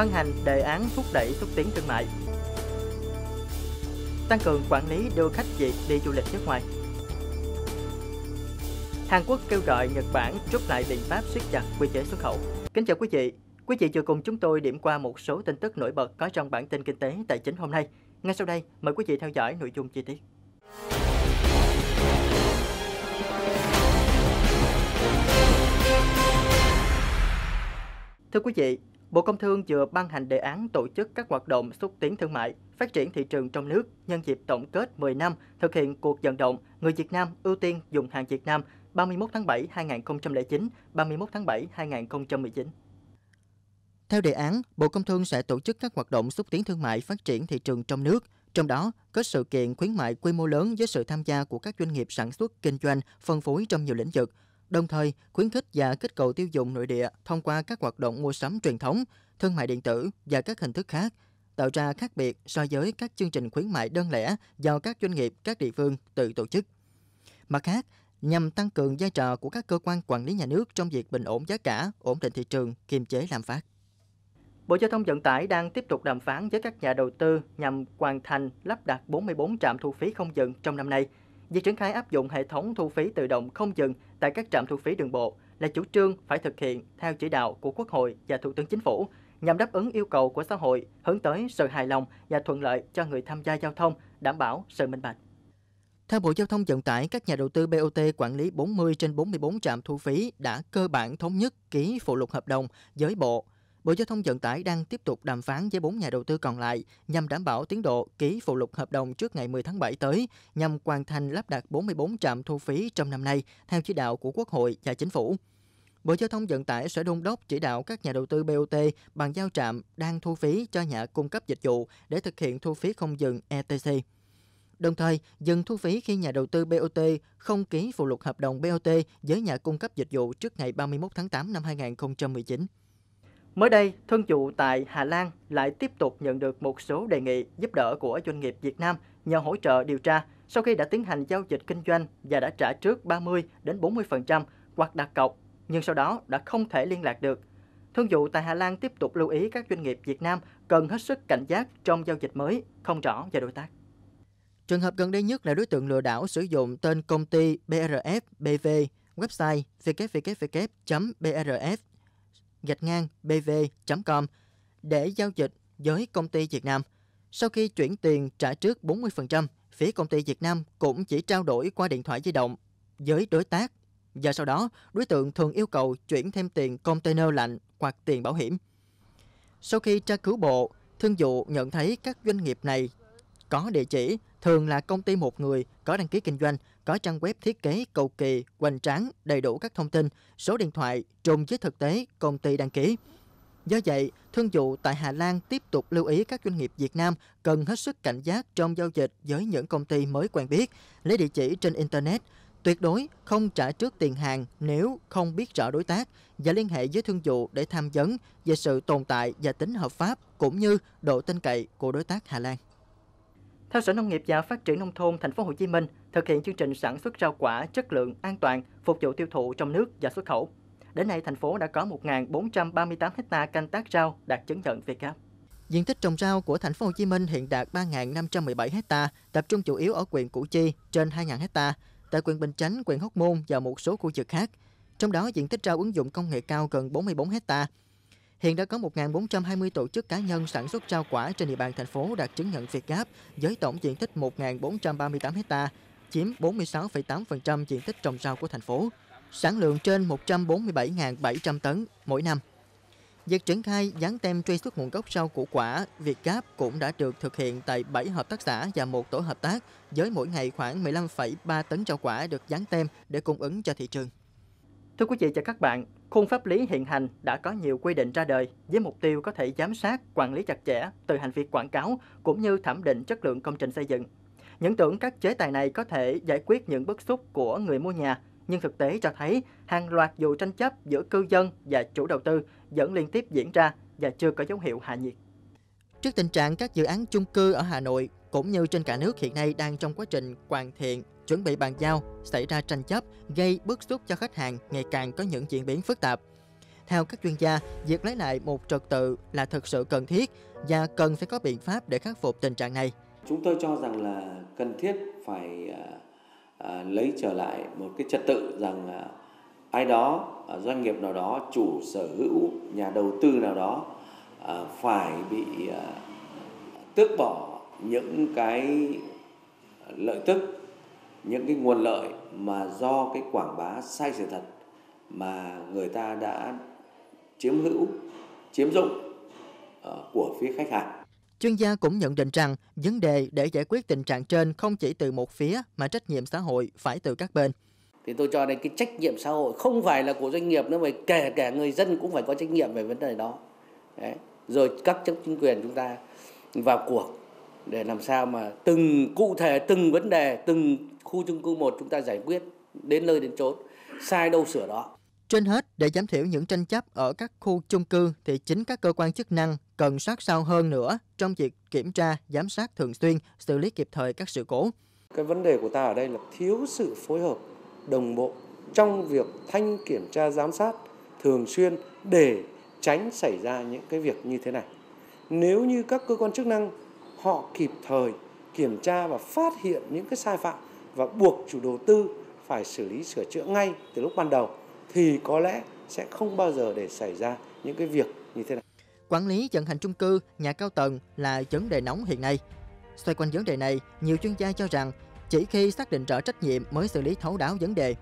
ban hành đề án thúc đẩy xúc tiến thương mại, tăng cường quản lý đưa khách Việt đi du lịch nước ngoài. Hàn Quốc kêu gọi Nhật Bản rút lại biện pháp siết chặt quy chế xuất khẩu. Kính chào quý vị. Quý vị vừa cùng chúng tôi điểm qua một số tin tức nổi bật có trong bản tin kinh tế tài chính hôm nay. Ngay sau đây, mời quý vị theo dõi nội dung chi tiết. Thưa quý vị, Bộ Công Thương vừa ban hành đề án tổ chức các hoạt động xúc tiến thương mại, phát triển thị trường trong nước nhân dịp tổng kết 10 năm thực hiện cuộc vận động Người Việt Nam ưu tiên dùng hàng Việt Nam 31 tháng 7 2009, 31 tháng 7 2019. Theo đề án, Bộ Công Thương sẽ tổ chức các hoạt động xúc tiến thương mại phát triển thị trường trong nước, trong đó có sự kiện khuyến mại quy mô lớn với sự tham gia của các doanh nghiệp sản xuất, kinh doanh, phân phối trong nhiều lĩnh vực – đồng thời khuyến khích và kích cầu tiêu dùng nội địa thông qua các hoạt động mua sắm truyền thống, thương mại điện tử và các hình thức khác, tạo ra khác biệt so với các chương trình khuyến mại đơn lẻ do các doanh nghiệp, các địa phương tự tổ chức. Mặt khác, nhằm tăng cường vai trò của các cơ quan quản lý nhà nước trong việc bình ổn giá cả, ổn định thị trường, kiềm chế lạm phát. Bộ Giao thông Vận tải đang tiếp tục đàm phán với các nhà đầu tư nhằm hoàn thành lắp đặt 44 trạm thu phí không dừng trong năm nay – Việc triển khai áp dụng hệ thống thu phí tự động không dừng tại các trạm thu phí đường bộ là chủ trương phải thực hiện theo chỉ đạo của Quốc hội và Thủ tướng Chính phủ nhằm đáp ứng yêu cầu của xã hội, hướng tới sự hài lòng và thuận lợi cho người tham gia giao thông, đảm bảo sự minh bạch. Theo Bộ Giao thông Vận tải, các nhà đầu tư BOT quản lý 40 trên 44 trạm thu phí đã cơ bản thống nhất ký phụ lục hợp đồng với Bộ Bộ Giao thông Vận tải đang tiếp tục đàm phán với 4 nhà đầu tư còn lại nhằm đảm bảo tiến độ ký phụ lục hợp đồng trước ngày 10 tháng 7 tới, nhằm hoàn thành lắp đặt 44 trạm thu phí trong năm nay theo chỉ đạo của Quốc hội và Chính phủ. Bộ Giao thông Vận tải sẽ đôn đốc chỉ đạo các nhà đầu tư BOT bằng giao trạm đang thu phí cho nhà cung cấp dịch vụ để thực hiện thu phí không dừng ETC. Đồng thời, dừng thu phí khi nhà đầu tư BOT không ký phụ lục hợp đồng BOT với nhà cung cấp dịch vụ trước ngày 31 tháng 8 năm 2019. Mới đây, thân chủ tại Hà Lan lại tiếp tục nhận được một số đề nghị giúp đỡ của doanh nghiệp Việt Nam nhờ hỗ trợ điều tra sau khi đã tiến hành giao dịch kinh doanh và đã trả trước 30 đến 40% hoặc đặt cọc, nhưng sau đó đã không thể liên lạc được. Thương vụ tại Hà Lan tiếp tục lưu ý các doanh nghiệp Việt Nam cần hết sức cảnh giác trong giao dịch mới, không rõ và đối tác. Trường hợp gần đây nhất là đối tượng lừa đảo sử dụng tên công ty BRF BV, website www.brf gạch ngang bv.com để giao dịch với công ty Việt Nam. Sau khi chuyển tiền trả trước 40%, phía công ty Việt Nam cũng chỉ trao đổi qua điện thoại di động với đối tác và sau đó đối tượng thường yêu cầu chuyển thêm tiền container lạnh hoặc tiền bảo hiểm. Sau khi tra cứu bộ, thương vụ nhận thấy các doanh nghiệp này có địa chỉ thường là công ty một người có đăng ký kinh doanh có trang web thiết kế cầu kỳ, hoành tráng, đầy đủ các thông tin, số điện thoại trùng với thực tế công ty đăng ký. Do vậy, thương vụ tại Hà Lan tiếp tục lưu ý các doanh nghiệp Việt Nam cần hết sức cảnh giác trong giao dịch với những công ty mới quen biết, lấy địa chỉ trên Internet, tuyệt đối không trả trước tiền hàng nếu không biết rõ đối tác và liên hệ với thương vụ để tham vấn về sự tồn tại và tính hợp pháp cũng như độ tin cậy của đối tác Hà Lan. Theo Sở Nông nghiệp và Phát triển nông thôn thành phố Hồ Chí Minh, thực hiện chương trình sản xuất rau quả chất lượng, an toàn, phục vụ tiêu thụ trong nước và xuất khẩu. Đến nay, thành phố đã có 1.438 ha canh tác rau đạt chứng nhận Việt Gáp. Diện tích trồng rau của thành phố Hồ Chí Minh hiện đạt 3.517 ha, tập trung chủ yếu ở huyện Củ Chi trên 2.000 ha, tại huyện Bình Chánh, huyện Hóc Môn và một số khu vực khác. Trong đó, diện tích rau ứng dụng công nghệ cao gần 44 hectare, Hiện đã có 1.420 tổ chức cá nhân sản xuất rau quả trên địa bàn thành phố đạt chứng nhận Việt Gáp với tổng diện tích 1.438 ha, chiếm 46,8% diện tích trồng rau của thành phố, sản lượng trên 147.700 tấn mỗi năm. Việc triển khai dán tem truy xuất nguồn gốc rau củ quả Việt Gáp cũng đã được thực hiện tại 7 hợp tác xã và một tổ hợp tác với mỗi ngày khoảng 15,3 tấn rau quả được dán tem để cung ứng cho thị trường. Thưa quý vị và các bạn, Khung pháp lý hiện hành đã có nhiều quy định ra đời với mục tiêu có thể giám sát, quản lý chặt chẽ từ hành vi quảng cáo cũng như thẩm định chất lượng công trình xây dựng. Những tưởng các chế tài này có thể giải quyết những bức xúc của người mua nhà, nhưng thực tế cho thấy hàng loạt vụ tranh chấp giữa cư dân và chủ đầu tư vẫn liên tiếp diễn ra và chưa có dấu hiệu hạ nhiệt. Trước tình trạng các dự án chung cư ở Hà Nội cũng như trên cả nước hiện nay đang trong quá trình hoàn thiện chuẩn bị bàn giao, xảy ra tranh chấp, gây bức xúc cho khách hàng ngày càng có những diễn biến phức tạp. Theo các chuyên gia, việc lấy lại một trật tự là thực sự cần thiết và cần phải có biện pháp để khắc phục tình trạng này. Chúng tôi cho rằng là cần thiết phải à, à lấy trở lại một cái trật tự rằng à, ai đó à, doanh nghiệp nào đó chủ sở hữu nhà đầu tư nào đó à, phải bị à, tước bỏ những cái lợi tức những cái nguồn lợi mà do cái quảng bá sai sự thật mà người ta đã chiếm hữu, chiếm dụng ờ, của phía khách hàng. Chuyên gia cũng nhận định rằng vấn đề để giải quyết tình trạng trên không chỉ từ một phía mà trách nhiệm xã hội phải từ các bên. Thì tôi cho đây cái trách nhiệm xã hội không phải là của doanh nghiệp nữa mà kể cả người dân cũng phải có trách nhiệm về vấn đề đó. Đấy. Rồi các chức chính quyền chúng ta vào cuộc để làm sao mà từng cụ thể từng vấn đề từng khu chung cư một chúng ta giải quyết đến nơi đến chốn, sai đâu sửa đó. Trên hết, để giảm thiểu những tranh chấp ở các khu chung cư thì chính các cơ quan chức năng cần sát sao hơn nữa trong việc kiểm tra, giám sát thường xuyên, xử lý kịp thời các sự cố. Cái vấn đề của ta ở đây là thiếu sự phối hợp đồng bộ trong việc thanh kiểm tra giám sát thường xuyên để tránh xảy ra những cái việc như thế này. Nếu như các cơ quan chức năng họ kịp thời kiểm tra và phát hiện những cái sai phạm và buộc chủ đầu tư phải xử lý sửa chữa ngay từ lúc ban đầu thì có lẽ sẽ không bao giờ để xảy ra những cái việc như thế này. Quản lý vận hành chung cư, nhà cao tầng là vấn đề nóng hiện nay. Xoay quanh vấn đề này, nhiều chuyên gia cho rằng chỉ khi xác định rõ trách nhiệm mới xử lý thấu đáo vấn đề.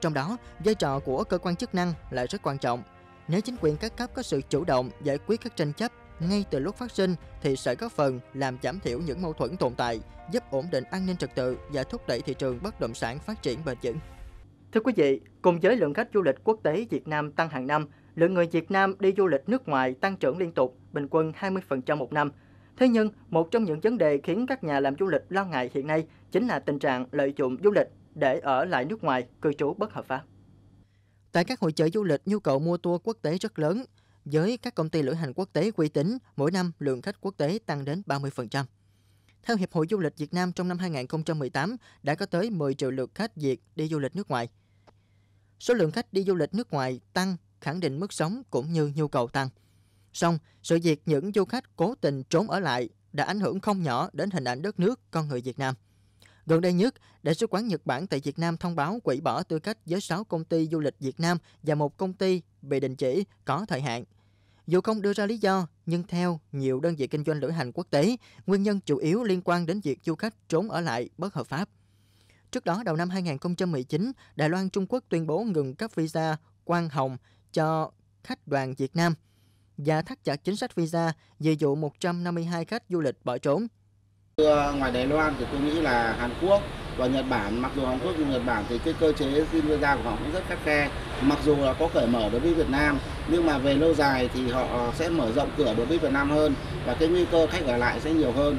Trong đó, vai trò của cơ quan chức năng lại rất quan trọng. Nếu chính quyền các cấp có sự chủ động giải quyết các tranh chấp ngay từ lúc phát sinh thì sẽ góp phần làm giảm thiểu những mâu thuẫn tồn tại, giúp ổn định an ninh trật tự và thúc đẩy thị trường bất động sản phát triển bền vững. Thưa quý vị, cùng với lượng khách du lịch quốc tế Việt Nam tăng hàng năm, lượng người Việt Nam đi du lịch nước ngoài tăng trưởng liên tục, bình quân 20% một năm. Thế nhưng, một trong những vấn đề khiến các nhà làm du lịch lo ngại hiện nay chính là tình trạng lợi dụng du lịch để ở lại nước ngoài, cư trú bất hợp pháp. Tại các hội chợ du lịch, nhu cầu mua tour quốc tế rất lớn với các công ty lữ hành quốc tế uy tín, mỗi năm lượng khách quốc tế tăng đến 30%. Theo Hiệp hội Du lịch Việt Nam trong năm 2018 đã có tới 10 triệu lượt khách Việt đi du lịch nước ngoài. Số lượng khách đi du lịch nước ngoài tăng khẳng định mức sống cũng như nhu cầu tăng. Song, sự việc những du khách cố tình trốn ở lại đã ảnh hưởng không nhỏ đến hình ảnh đất nước con người Việt Nam. Gần đây nhất, Đại sứ quán Nhật Bản tại Việt Nam thông báo hủy bỏ tư cách với 6 công ty du lịch Việt Nam và một công ty bị đình chỉ có thời hạn dù không đưa ra lý do, nhưng theo nhiều đơn vị kinh doanh lữ hành quốc tế, nguyên nhân chủ yếu liên quan đến việc du khách trốn ở lại bất hợp pháp. Trước đó, đầu năm 2019, Đài Loan Trung Quốc tuyên bố ngừng cấp visa quan hồng cho khách đoàn Việt Nam và thắt chặt chính sách visa về vụ 152 khách du lịch bỏ trốn. Ngoài Đài Loan thì tôi nghĩ là Hàn Quốc và Nhật Bản mặc dù Hàn Quốc và Nhật Bản thì cái cơ chế xin visa của họ cũng rất khắt khe mặc dù là có cởi mở đối với Việt Nam nhưng mà về lâu dài thì họ sẽ mở rộng cửa đối với Việt Nam hơn và cái nguy cơ khách ở lại sẽ nhiều hơn.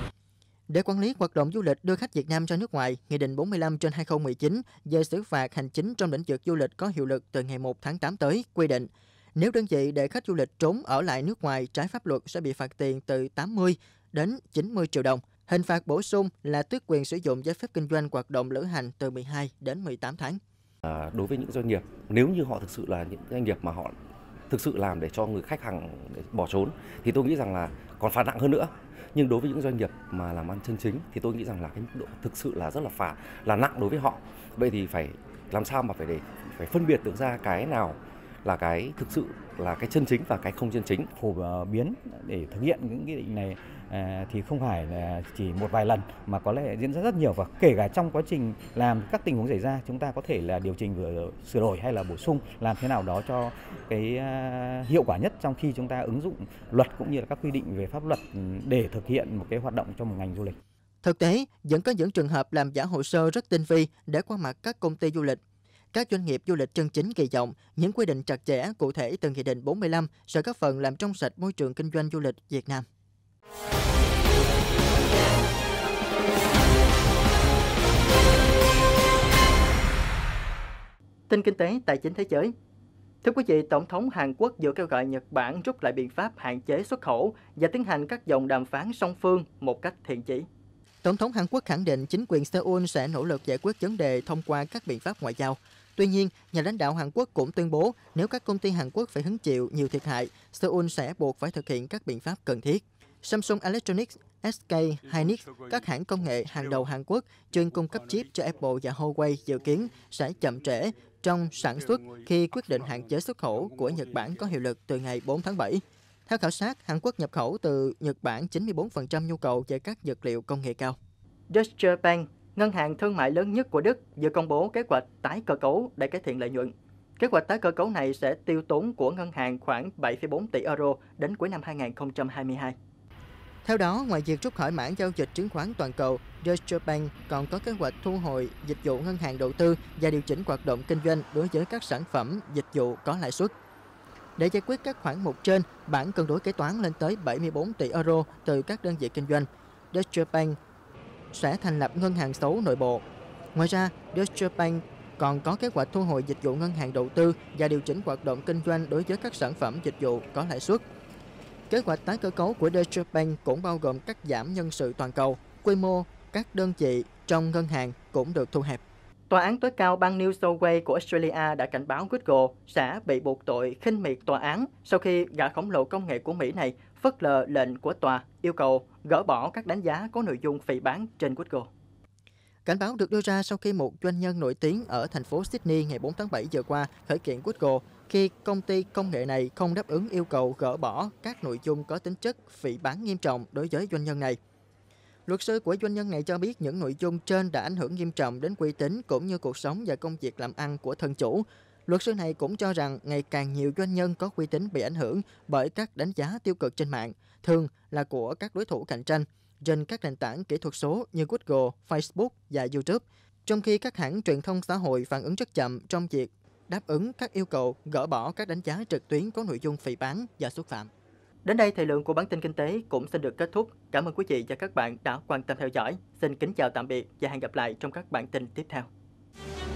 Để quản lý hoạt động du lịch đưa khách Việt Nam ra nước ngoài, Nghị định 45 trên 2019 về xử phạt hành chính trong lĩnh vực du lịch có hiệu lực từ ngày 1 tháng 8 tới quy định nếu đơn vị để khách du lịch trốn ở lại nước ngoài trái pháp luật sẽ bị phạt tiền từ 80 đến 90 triệu đồng. Hình phạt bổ sung là tước quyền sử dụng giấy phép kinh doanh hoạt động lữ hành từ 12 đến 18 tháng. À, đối với những doanh nghiệp, nếu như họ thực sự là những doanh nghiệp mà họ thực sự làm để cho người khách hàng để bỏ trốn thì tôi nghĩ rằng là còn phạt nặng hơn nữa. Nhưng đối với những doanh nghiệp mà làm ăn chân chính thì tôi nghĩ rằng là cái mức độ thực sự là rất là phạt là nặng đối với họ. Vậy thì phải làm sao mà phải để phải phân biệt được ra cái nào là cái thực sự là cái chân chính và cái không chân chính phổ à, biến để thực hiện những cái định này Ờ, thì không phải là chỉ một vài lần mà có lẽ diễn ra rất nhiều và kể cả trong quá trình làm các tình huống xảy ra chúng ta có thể là điều chỉnh vừa sửa đổi hay là bổ sung làm thế nào đó cho cái ờ, hiệu quả nhất trong khi chúng ta ứng dụng luật cũng như là các quy định về pháp luật để thực hiện một cái hoạt động cho một ngành du lịch. Thực tế, vẫn có những trường hợp làm giả hồ sơ rất tinh vi để qua mặt các công ty du lịch. Các doanh nghiệp du lịch chân chính kỳ vọng những quy định chặt chẽ cụ thể từ Nghị định 45 sẽ góp phần làm trong sạch môi trường kinh doanh du lịch Việt Nam. Tin kinh tế tài chính thế giới Thưa quý vị, Tổng thống Hàn Quốc vừa kêu gọi Nhật Bản rút lại biện pháp hạn chế xuất khẩu và tiến hành các dòng đàm phán song phương một cách thiện chỉ. Tổng thống Hàn Quốc khẳng định chính quyền Seoul sẽ nỗ lực giải quyết vấn đề thông qua các biện pháp ngoại giao. Tuy nhiên, nhà lãnh đạo Hàn Quốc cũng tuyên bố nếu các công ty Hàn Quốc phải hứng chịu nhiều thiệt hại, Seoul sẽ buộc phải thực hiện các biện pháp cần thiết. Samsung Electronics, SK Hynix, các hãng công nghệ hàng đầu Hàn Quốc chuyên cung cấp chip cho Apple và Huawei dự kiến sẽ chậm trễ trong sản xuất khi quyết định hạn chế xuất khẩu của Nhật Bản có hiệu lực từ ngày 4 tháng 7. Theo khảo sát, Hàn Quốc nhập khẩu từ Nhật Bản 94% nhu cầu về các vật liệu công nghệ cao. Deutsche Bank, ngân hàng thương mại lớn nhất của Đức, vừa công bố kế hoạch tái cơ cấu để cải thiện lợi nhuận. Kế hoạch tái cơ cấu này sẽ tiêu tốn của ngân hàng khoảng 7,4 tỷ euro đến cuối năm 2022. Theo đó, ngoài việc rút khỏi mảng giao dịch chứng khoán toàn cầu, Deutsche Bank còn có kế hoạch thu hồi dịch vụ ngân hàng đầu tư và điều chỉnh hoạt động kinh doanh đối với các sản phẩm, dịch vụ có lãi suất. Để giải quyết các khoản mục trên, bản cân đối kế toán lên tới 74 tỷ euro từ các đơn vị kinh doanh. Deutsche Bank sẽ thành lập ngân hàng xấu nội bộ. Ngoài ra, Deutsche Bank còn có kế hoạch thu hồi dịch vụ ngân hàng đầu tư và điều chỉnh hoạt động kinh doanh đối với các sản phẩm dịch vụ có lãi suất. Kế hoạch tái cơ cấu của Deutsche Bank cũng bao gồm cắt giảm nhân sự toàn cầu, quy mô các đơn vị trong ngân hàng cũng được thu hẹp. Tòa án tối cao bang New South Wales của Australia đã cảnh báo Google sẽ bị buộc tội khinh miệt tòa án sau khi gã khổng lồ công nghệ của Mỹ này phớt lờ lệnh của tòa yêu cầu gỡ bỏ các đánh giá có nội dung phỉ bán trên Google. Cảnh báo được đưa ra sau khi một doanh nhân nổi tiếng ở thành phố Sydney ngày 4 tháng 7 vừa qua khởi kiện Google khi công ty công nghệ này không đáp ứng yêu cầu gỡ bỏ các nội dung có tính chất phỉ bán nghiêm trọng đối với doanh nhân này. Luật sư của doanh nhân này cho biết những nội dung trên đã ảnh hưởng nghiêm trọng đến uy tín cũng như cuộc sống và công việc làm ăn của thân chủ. Luật sư này cũng cho rằng ngày càng nhiều doanh nhân có uy tín bị ảnh hưởng bởi các đánh giá tiêu cực trên mạng, thường là của các đối thủ cạnh tranh – trên các nền tảng kỹ thuật số như Google, Facebook và YouTube, trong khi các hãng truyền thông xã hội phản ứng rất chậm trong việc đáp ứng các yêu cầu gỡ bỏ các đánh giá trực tuyến có nội dung phỉ bán và xúc phạm. Đến đây thời lượng của bản tin kinh tế cũng xin được kết thúc. Cảm ơn quý vị và các bạn đã quan tâm theo dõi. Xin kính chào tạm biệt và hẹn gặp lại trong các bản tin tiếp theo.